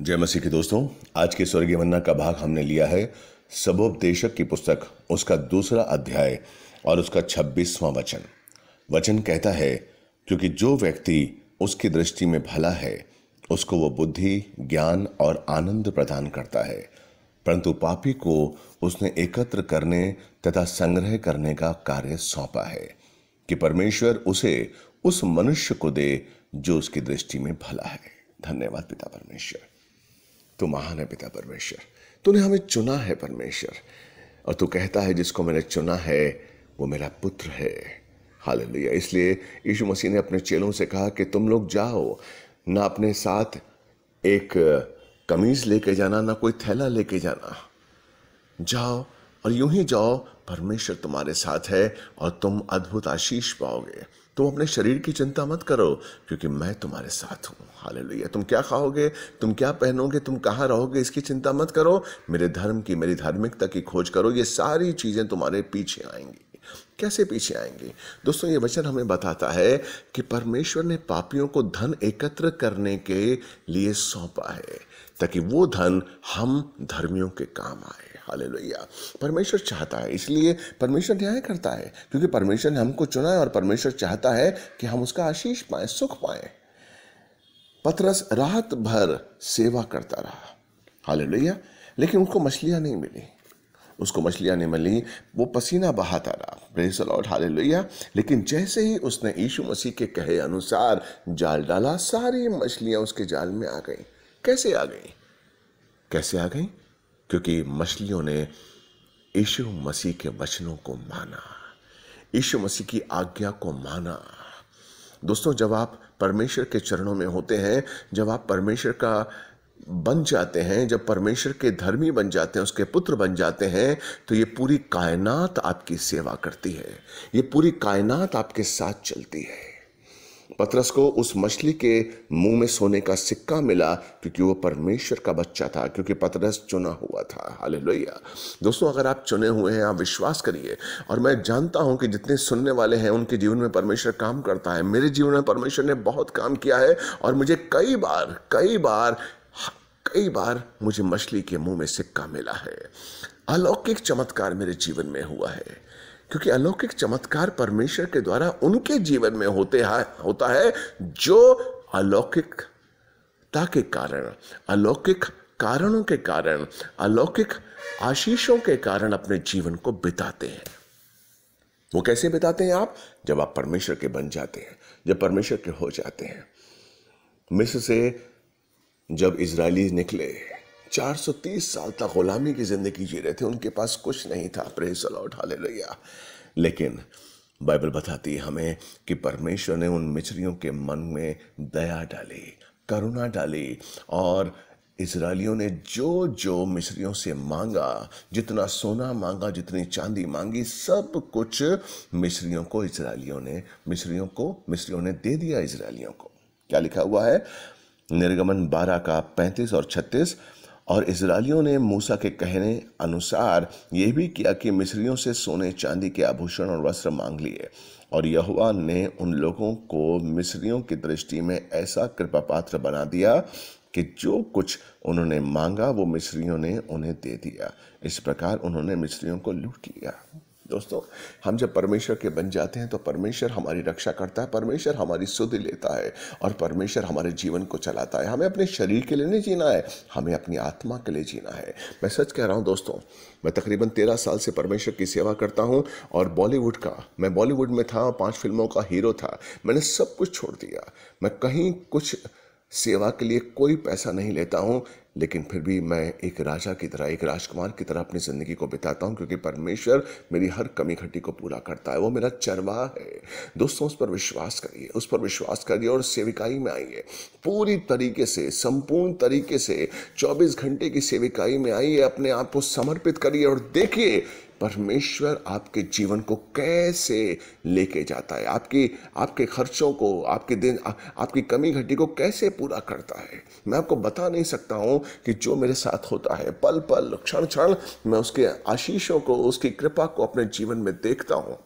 जय मसीह के दोस्तों आज के स्वर्गीय मन्ना का भाग हमने लिया है सबोपदेशक की पुस्तक उसका दूसरा अध्याय और उसका छब्बीसवां वचन वचन कहता है क्योंकि जो व्यक्ति उसकी दृष्टि में भला है उसको वो बुद्धि ज्ञान और आनंद प्रदान करता है परंतु पापी को उसने एकत्र करने तथा संग्रह करने का कार्य सौंपा है कि परमेश्वर उसे उस मनुष्य को दे जो उसकी दृष्टि में भला है धन्यवाद पिता परमेश्वर तू महान है पिता परमेश्वर तूने हमें चुना है परमेश्वर और तू कहता है जिसको मैंने चुना है वो मेरा पुत्र है हालेलुया इसलिए यीशु मसीह ने अपने चेलों से कहा कि तुम लोग जाओ ना अपने साथ एक कमीज़ लेके जाना ना कोई थैला लेके जाना जाओ और यूं ही जाओ परमेश्वर तुम्हारे साथ है और तुम अद्भुत आशीष पाओगे तुम अपने शरीर की चिंता मत करो क्योंकि मैं तुम्हारे साथ हूँ हाल लोहिया तुम क्या खाओगे तुम क्या पहनोगे तुम कहाँ रहोगे इसकी चिंता मत करो मेरे धर्म की मेरी धार्मिकता की खोज करो ये सारी चीज़ें तुम्हारे पीछे आएंगी कैसे पीछे आएंगे दोस्तों ये वचन हमें बताता है कि परमेश्वर ने पापियों को धन एकत्र करने के लिए सौंपा है ताकि वो धन हम धर्मियों के काम आए हाले परमेश्वर चाहता है इसलिए परमेश्वर न्याय करता है क्योंकि परमेश्वर ने हमको चुना है और परमेश्वर चाहता है कि हम उसका आशीष पाए सुख पाए पतरस रात भर सेवा करता रहा हाले लेकिन उसको मछलियाँ नहीं मिली उसको मछलियाँ नहीं मिली वो पसीना बहाता रहा प्रेस और हाले लेकिन जैसे ही उसने यीशु मसीह के कहे अनुसार जाल डाला सारी मछलियाँ उसके जाल में आ गईं कैसे आ गई कैसे आ गई क्योंकि मछलियों ने यशु मसीह के वचनों को माना यशु मसीह की आज्ञा को माना दोस्तों जब आप परमेश्वर के चरणों में होते हैं जब आप परमेश्वर का बन जाते हैं जब परमेश्वर के धर्मी बन जाते हैं उसके पुत्र बन जाते हैं तो ये पूरी कायनात आपकी सेवा करती है ये पूरी कायनात आपके साथ चलती है पतरस को उस मछली के मुंह में सोने का सिक्का मिला क्योंकि वो परमेश्वर का बच्चा था क्योंकि पतरस चुना हुआ था हाल दोस्तों अगर आप चुने हुए हैं आप विश्वास करिए और मैं जानता हूं कि जितने सुनने वाले हैं उनके जीवन में परमेश्वर काम करता है मेरे जीवन में परमेश्वर ने बहुत काम किया है और मुझे कई बार कई बार कई बार मुझे मछली के मुंह में सिक्का मिला है अलौकिक चमत्कार मेरे जीवन में हुआ है क्योंकि अलौकिक चमत्कार परमेश्वर के द्वारा उनके जीवन में होते है, होता है जो अलौकिकता के कारण अलौकिक कारणों के कारण अलौकिक आशीषों के कारण अपने जीवन को बिताते हैं वो कैसे बिताते हैं आप जब आप परमेश्वर के बन जाते हैं जब परमेश्वर के हो जाते हैं मिस्र से जब इसराइली निकले 430 साल तक गुलामी की ज़िंदगी जी रहे थे उनके पास कुछ नहीं था प्रेस उठा ले लिया लेकिन बाइबल बताती है हमें कि परमेश्वर ने उन मिचरियों के मन में दया डाली करुणा डाली और इसराइलियों ने जो जो मिस्रियों से मांगा जितना सोना मांगा जितनी चांदी मांगी सब कुछ मिस्रियों को इसराइलियों ने मिस्रियों को मिस्रियों ने दे दिया इसराइलियों को क्या लिखा हुआ है निर्गमन 12 का 35 और 36 और इसराइलियों ने मूसा के कहने अनुसार यह भी किया कि मिस्रियों से सोने चांदी के आभूषण और वस्त्र मांग लिए और यहुआ ने उन लोगों को मिस्रियों की दृष्टि में ऐसा कृपा पात्र बना दिया कि जो कुछ उन्होंने मांगा वो मिस्रियों ने उन्हें दे दिया इस प्रकार उन्होंने मिस्रियों को लूट लिया दोस्तों हम जब परमेश्वर के बन जाते हैं तो परमेश्वर हमारी रक्षा करता है परमेश्वर हमारी सुध लेता है और परमेश्वर हमारे जीवन को चलाता है हमें अपने शरीर के लिए नहीं जीना है हमें अपनी आत्मा के लिए जीना है मैं सच कह रहा हूँ दोस्तों मैं तकरीबन तेरह साल से परमेश्वर की सेवा करता हूँ और बॉलीवुड का मैं बॉलीवुड में था पाँच फिल्मों का हीरो था मैंने सब कुछ छोड़ दिया मैं कहीं कुछ सेवा के लिए कोई पैसा नहीं लेता हूँ लेकिन फिर भी मैं एक राजा की तरह एक राजकुमार की तरह अपनी ज़िंदगी को बिताता हूँ क्योंकि परमेश्वर मेरी हर कमी खट्टी को पूरा करता है वो मेरा चरवाह है दोस्तों उस पर विश्वास करिए उस पर विश्वास करिए और सेविकाई में आइए पूरी तरीके से संपूर्ण तरीके से 24 घंटे की सेविकाई में आइए अपने आप को समर्पित करिए और देखिए परमेश्वर आपके जीवन को कैसे लेके जाता है आपकी आपके खर्चों को आपके दिन आ, आपकी कमी घटी को कैसे पूरा करता है मैं आपको बता नहीं सकता हूँ कि जो मेरे साथ होता है पल पल क्षण क्षण मैं उसके आशीषों को उसकी कृपा को अपने जीवन में देखता हूँ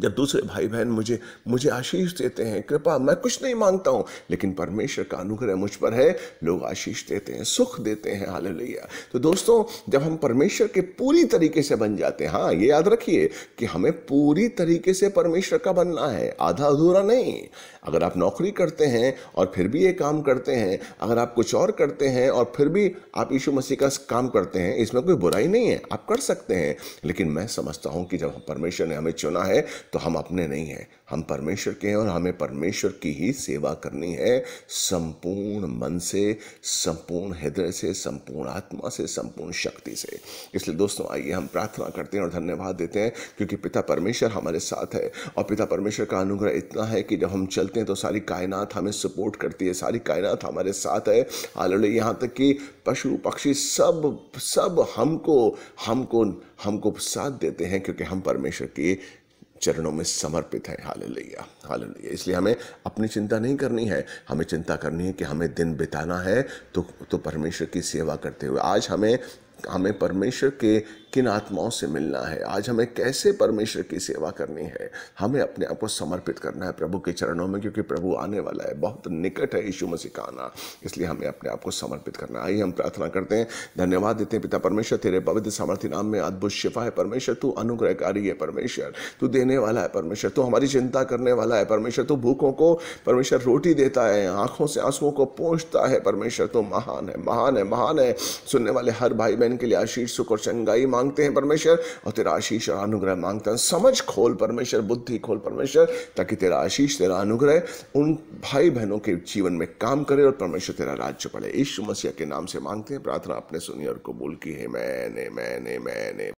जब दूसरे भाई बहन मुझे मुझे आशीष देते हैं कृपा मैं कुछ नहीं मांगता हूँ लेकिन परमेश्वर का अनुग्रह मुझ पर है लोग आशीष देते हैं सुख देते हैं हाल लिया तो दोस्तों जब हम परमेश्वर के पूरी तरीके से बन जाते हैं हाँ ये याद रखिए कि हमें पूरी तरीके से परमेश्वर का बनना है आधा अधूरा नहीं अगर आप नौकरी करते हैं और फिर भी ये काम करते हैं अगर आप कुछ और करते हैं और फिर भी आप यीशु मसीह का काम करते हैं इसमें कोई बुराई नहीं है आप कर सकते हैं लेकिन मैं समझता हूँ कि जब परमेश्वर ने हमें चुना है तो हम अपने नहीं हैं हम परमेश्वर के हैं और हमें परमेश्वर की ही सेवा करनी है संपूर्ण मन से संपूर्ण हृदय से संपूर्ण आत्मा से संपूर्ण शक्ति से इसलिए दोस्तों आइए हम प्रार्थना करते हैं और धन्यवाद देते हैं क्योंकि पिता परमेश्वर हमारे साथ है और पिता परमेश्वर का अनुग्रह इतना है कि जब हम चलते हैं तो सारी कायनात हमें सपोर्ट करती है सारी कायनात हमारे साथ है आलोड़े यहाँ तक कि पशु पक्षी सब सब हमको हमको हमको साथ देते हैं क्योंकि हम परमेश्वर की चरणों में समर्पित है हाल लिया इसलिए हमें अपनी चिंता नहीं करनी है हमें चिंता करनी है कि हमें दिन बिताना है तो तो परमेश्वर की सेवा करते हुए आज हमें हमें परमेश्वर के किन आत्माओं से मिलना है आज हमें कैसे परमेश्वर की सेवा करनी है हमें अपने आप को समर्पित करना है प्रभु के चरणों में क्योंकि प्रभु आने वाला है बहुत निकट है यीशु मसीह का आना इसलिए हमें अपने आप को समर्पित करना है आइए हम प्रार्थना करते हैं धन्यवाद देते हैं पिता परमेश्वर तेरे पवित्र सामर्थ्य नाम में अद्भुत शिफा है परमेश्वर तू अनुग्रहकारी है परमेश्वर तू देने वाला है परमेश्वर तू हमारी चिंता करने वाला है परमेश्वर तू भूखों को परमेश्वर रोटी देता है आंखों से आंसुओं को पहुँचता है परमेश्वर तू महान है महान है महान है सुनने वाले हर भाई बहन के लिए आशीष सुख और चंगाई मांग मांगते हैं परमेश्वर और तेरा आशीष और अनुग्रह मांगते हैं समझ खोल परमेश्वर बुद्धि खोल परमेश्वर ताकि तेरा आशीष तेरा अनुग्रह उन भाई बहनों के जीवन में काम करे और परमेश्वर तेरा राज्य पड़े ईश्व मसीह के नाम से मांगते हैं प्रार्थना अपने सुनियर को बोल की है मैंने मैंने मैंने